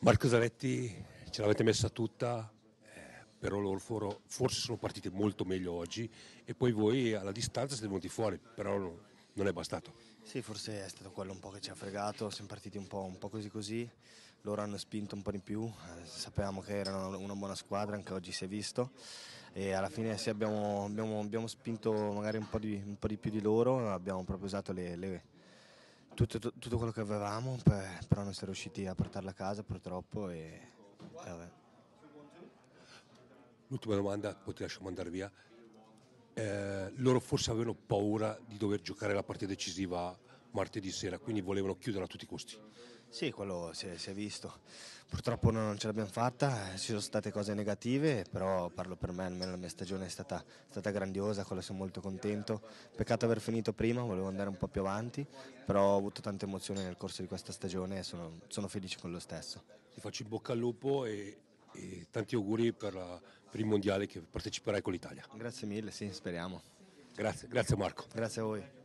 Marco Zanetti, ce l'avete messa tutta, eh, però loro forse sono partiti molto meglio oggi e poi voi alla distanza siete venuti fuori, però non è bastato. Sì, forse è stato quello un po' che ci ha fregato, siamo partiti un po', un po così così, loro hanno spinto un po' di più, eh, sapevamo che erano una buona squadra, anche oggi si è visto e alla fine sì, abbiamo, abbiamo, abbiamo spinto magari un po, di, un po, di, più di loro, abbiamo proprio usato le, le tutto, tutto, quello che avevamo, per, però non siamo riusciti a portarla a casa purtroppo. E, e L'ultima domanda, poi ti lasciamo andare via. Eh, loro forse avevano paura di dover giocare la partita decisiva martedì sera, quindi volevano chiudere a tutti i costi. Sì, quello si è, si è visto. Purtroppo non ce l'abbiamo fatta, eh, ci sono state cose negative, però parlo per me, almeno la mia stagione è stata, stata grandiosa, quello sono molto contento. Peccato aver finito prima, volevo andare un po' più avanti, però ho avuto tante emozioni nel corso di questa stagione e sono, sono felice con lo stesso. Ti faccio in bocca al lupo e, e tanti auguri per, la, per, il mondiale che parteciperai con l'Italia. Grazie mille, sì, speriamo. Grazie, grazie Marco. Grazie a voi.